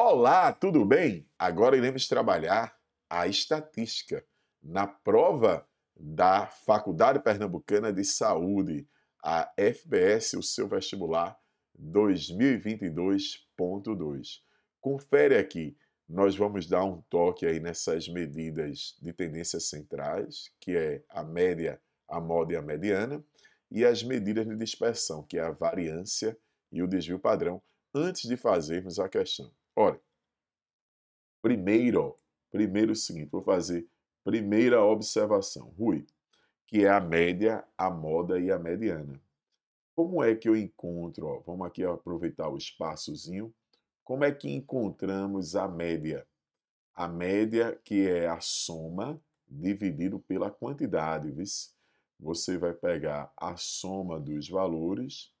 Olá, tudo bem? Agora iremos trabalhar a estatística na prova da Faculdade Pernambucana de Saúde, a FBS, o seu vestibular 2022.2. Confere aqui, nós vamos dar um toque aí nessas medidas de tendência centrais, que é a média, a moda e a mediana, e as medidas de dispersão, que é a variância e o desvio padrão, antes de fazermos a questão. Olha, primeiro, primeiro é o seguinte, vou fazer primeira observação, Rui, que é a média, a moda e a mediana. Como é que eu encontro, ó, vamos aqui aproveitar o espaçozinho, como é que encontramos a média? A média que é a soma dividido pela quantidade, vis? Você vai pegar a soma dos valores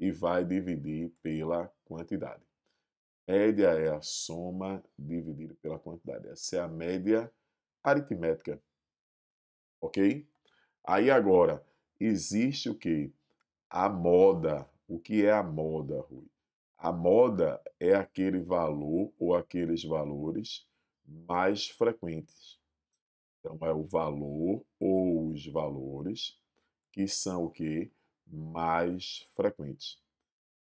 e vai dividir pela quantidade. Média é a soma dividida pela quantidade. Essa é a média aritmética. Ok? Aí agora, existe o que? A moda. O que é a moda, Rui? A moda é aquele valor ou aqueles valores mais frequentes. Então, é o valor ou os valores que são o que? Mais frequentes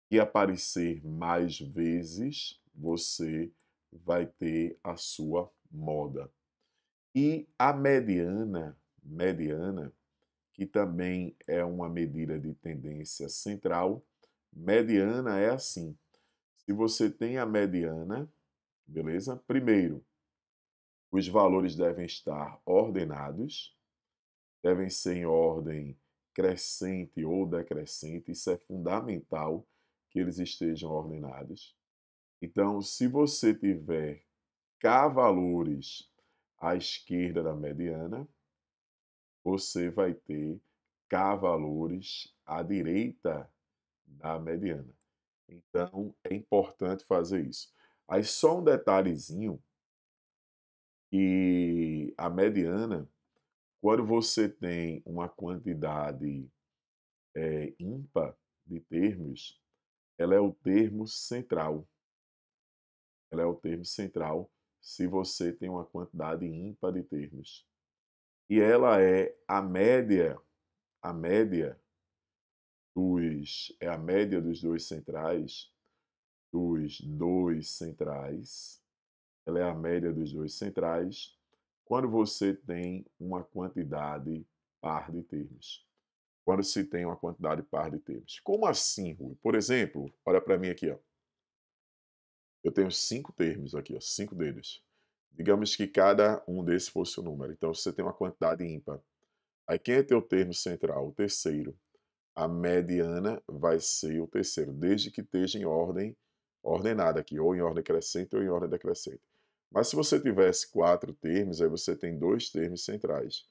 e aparecer mais vezes, você vai ter a sua moda. E a mediana, mediana, que também é uma medida de tendência central, mediana é assim. Se você tem a mediana, beleza? Primeiro, os valores devem estar ordenados, devem ser em ordem crescente ou decrescente, isso é fundamental que eles estejam ordenados. Então, se você tiver K valores à esquerda da mediana, você vai ter K valores à direita da mediana. Então, é importante fazer isso. Aí, só um detalhezinho, e a mediana, quando você tem uma quantidade é, ímpar de termos, ela é o termo central. Ela é o termo central se você tem uma quantidade ímpar de termos. E ela é a média, a média dos é a média dos dois centrais, dos dois centrais. Ela é a média dos dois centrais quando você tem uma quantidade par de termos quando se tem uma quantidade par de termos. Como assim, Rui? Por exemplo, olha para mim aqui. Ó. Eu tenho cinco termos aqui, ó, cinco deles. Digamos que cada um desses fosse o um número. Então você tem uma quantidade ímpar. Aí quem é teu termo central? O terceiro. A mediana vai ser o terceiro, desde que esteja em ordem ordenada aqui, ou em ordem crescente ou em ordem decrescente. Mas se você tivesse quatro termos, aí você tem dois termos centrais.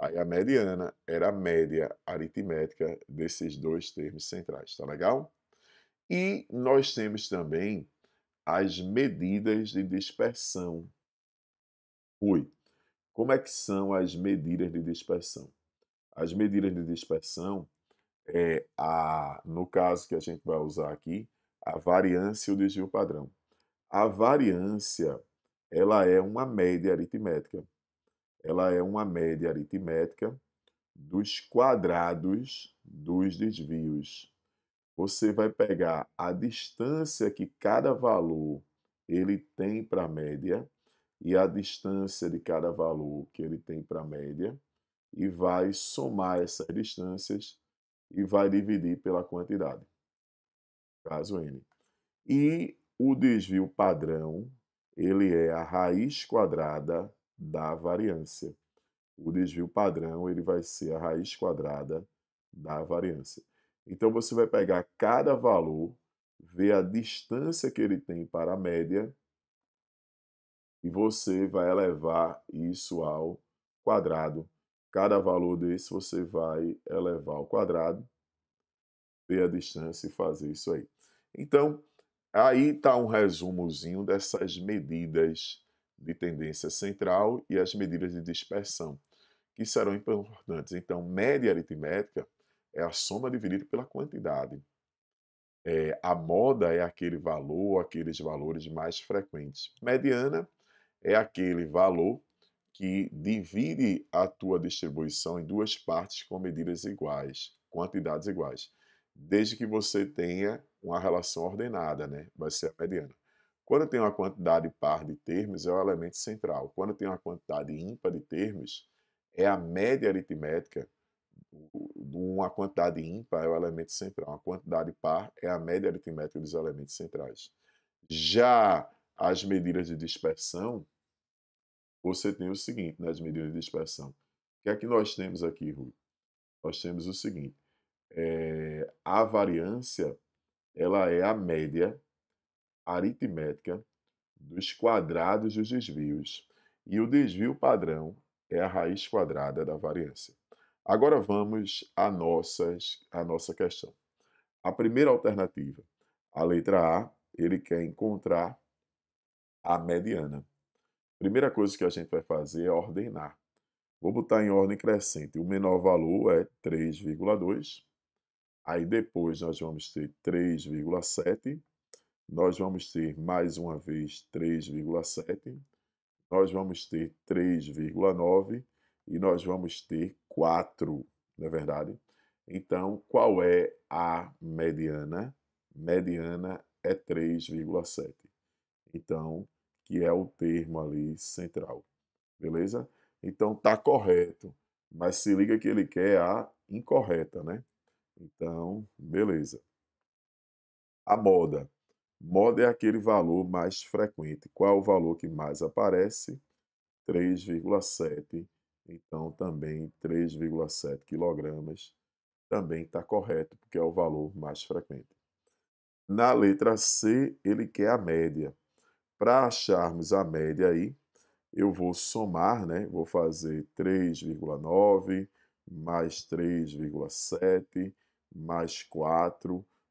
Aí a mediana era a média aritmética desses dois termos centrais, tá legal? E nós temos também as medidas de dispersão. Ui, como é que são as medidas de dispersão? As medidas de dispersão é a, no caso que a gente vai usar aqui, a variância e o desvio padrão. A variância, ela é uma média aritmética ela é uma média aritmética dos quadrados dos desvios. Você vai pegar a distância que cada valor ele tem para a média e a distância de cada valor que ele tem para a média e vai somar essas distâncias e vai dividir pela quantidade, caso n. E o desvio padrão, ele é a raiz quadrada da variância. O desvio padrão ele vai ser a raiz quadrada da variância. Então você vai pegar cada valor, ver a distância que ele tem para a média e você vai elevar isso ao quadrado. Cada valor desse você vai elevar ao quadrado, ver a distância e fazer isso aí. Então, aí está um resumozinho dessas medidas de tendência central e as medidas de dispersão, que serão importantes. Então, média aritmética é a soma dividida pela quantidade. É, a moda é aquele valor, aqueles valores mais frequentes. Mediana é aquele valor que divide a tua distribuição em duas partes com medidas iguais, quantidades iguais, desde que você tenha uma relação ordenada, né? Vai ser a mediana. Quando tem uma quantidade par de termos, é o elemento central. Quando tem uma quantidade ímpar de termos, é a média aritmética. Uma quantidade ímpar é o elemento central. Uma quantidade par é a média aritmética dos elementos centrais. Já as medidas de dispersão, você tem o seguinte nas né, medidas de dispersão. O que é que nós temos aqui, Rui? Nós temos o seguinte. É, a variância ela é a média aritmética dos quadrados dos desvios, e o desvio padrão é a raiz quadrada da variância. Agora vamos à, nossas, à nossa questão. A primeira alternativa, a letra A, ele quer encontrar a mediana. Primeira coisa que a gente vai fazer é ordenar. Vou botar em ordem crescente. O menor valor é 3,2. Aí depois nós vamos ter 3,7 nós vamos ter mais uma vez 3,7, nós vamos ter 3,9 e nós vamos ter 4, não é verdade? Então, qual é a mediana? Mediana é 3,7. Então, que é o termo ali central. Beleza? Então, está correto, mas se liga que ele quer a incorreta, né? Então, beleza. A moda Modo é aquele valor mais frequente. Qual é o valor que mais aparece? 3,7. Então, também 3,7 quilogramas também está correto, porque é o valor mais frequente. Na letra C, ele quer a média. Para acharmos a média aí, eu vou somar, né? Vou fazer 3,9 mais 3,7 mais 4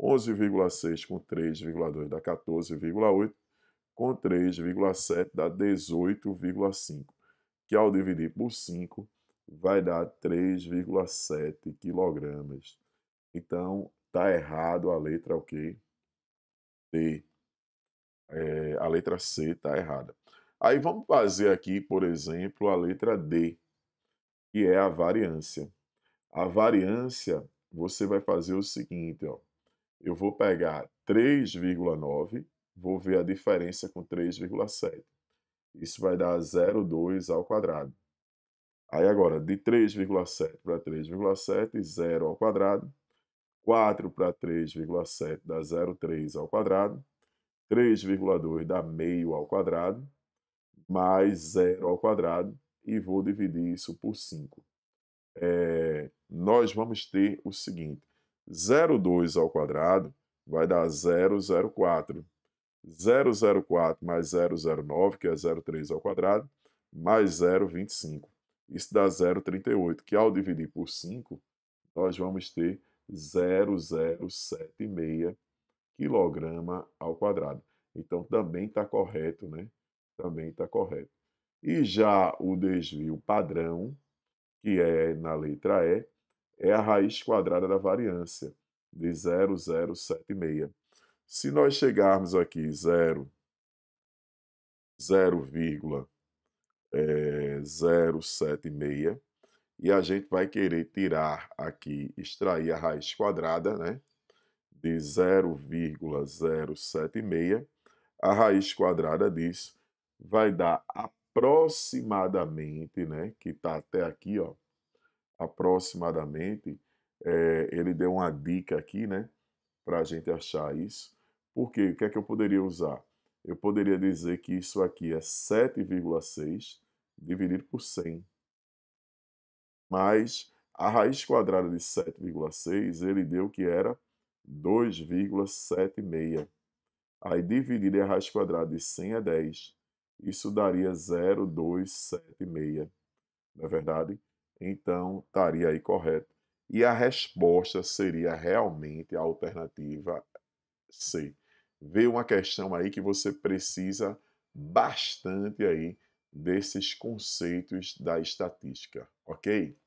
11,6 com 3,2 dá 14,8, com 3,7 dá 18,5, que ao dividir por 5 vai dar 3,7 quilogramas. Então, tá errado a letra o quê? É, a letra C tá errada. Aí vamos fazer aqui, por exemplo, a letra D, que é a variância. A variância, você vai fazer o seguinte, ó eu vou pegar 3,9, vou ver a diferença com 3,7. Isso vai dar 0,2 ao quadrado. Aí agora, de 3,7 para 3,7, 0 ao quadrado. 4 para 3,7 dá 0,3 ao quadrado. 3,2 dá meio ao quadrado, mais 0 ao quadrado, e vou dividir isso por 5. É, eh, nós vamos ter o seguinte, 02 ao quadrado vai dar 004. 004 mais 009, que é 03 ao quadrado, mais 0,25. Isso dá 0,38, que ao dividir por 5, nós vamos ter 0,076 kg ao quadrado. Então também está correto, né? Também está correto. E já o desvio padrão, que é na letra E, é a raiz quadrada da variância de 0076. Se nós chegarmos aqui 0, 0,076 é, e a gente vai querer tirar aqui, extrair a raiz quadrada, né? De 0,076, a raiz quadrada disso vai dar aproximadamente, né? Que está até aqui, ó, aproximadamente. É, ele deu uma dica aqui, né? Para a gente achar isso. Por quê? o que é que eu poderia usar? Eu poderia dizer que isso aqui é 7,6 dividido por 100. Mas a raiz quadrada de 7,6, ele deu que era 2,76. Aí dividir a raiz quadrada de 100 é 10. Isso daria 0,276. Não é verdade? então estaria aí correto. E a resposta seria realmente a alternativa C. Vê uma questão aí que você precisa bastante aí desses conceitos da estatística, ok?